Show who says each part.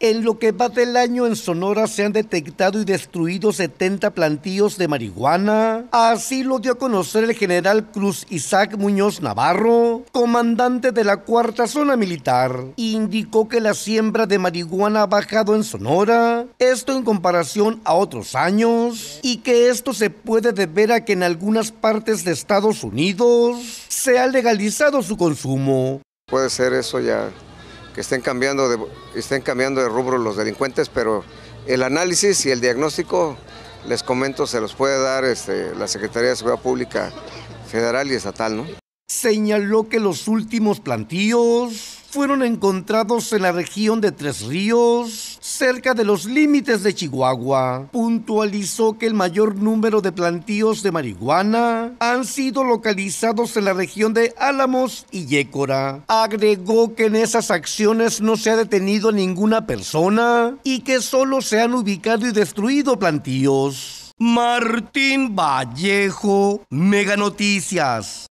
Speaker 1: En lo que va del año en Sonora se han detectado y destruido 70 plantíos de marihuana. Así lo dio a conocer el general Cruz Isaac Muñoz Navarro, comandante de la cuarta zona militar. Indicó que la siembra de marihuana ha bajado en Sonora, esto en comparación a otros años, y que esto se puede deber a que en algunas partes de Estados Unidos se ha
Speaker 2: legalizado su consumo. Puede ser eso ya estén cambiando de, estén cambiando de rubro los delincuentes, pero el análisis y el diagnóstico, les comento, se los puede dar este, la Secretaría de Seguridad Pública Federal y Estatal. ¿no?
Speaker 1: señaló que los últimos plantíos fueron encontrados en la región de Tres Ríos, cerca de los límites de Chihuahua. Puntualizó que el mayor número de plantíos de marihuana han sido localizados en la región de Álamos
Speaker 3: y Yécora.
Speaker 1: Agregó que en esas acciones no se ha detenido ninguna persona y que solo se han ubicado y destruido plantíos.
Speaker 2: Martín Vallejo, Mega Noticias.